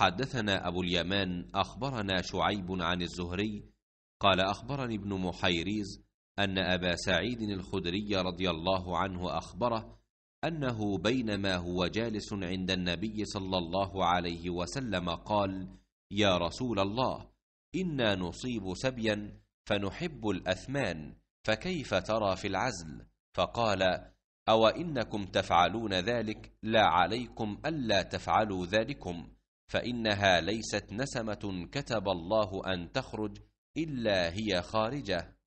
حدثنا أبو اليمان أخبرنا شعيب عن الزهري قال أخبرني ابن محيريز أن أبا سعيد الخدري رضي الله عنه أخبره أنه بينما هو جالس عند النبي صلى الله عليه وسلم قال يا رسول الله إنا نصيب سبيا فنحب الأثمان فكيف ترى في العزل فقال أو إنكم تفعلون ذلك لا عليكم ألا تفعلوا ذلكم فإنها ليست نسمة كتب الله أن تخرج إلا هي خارجة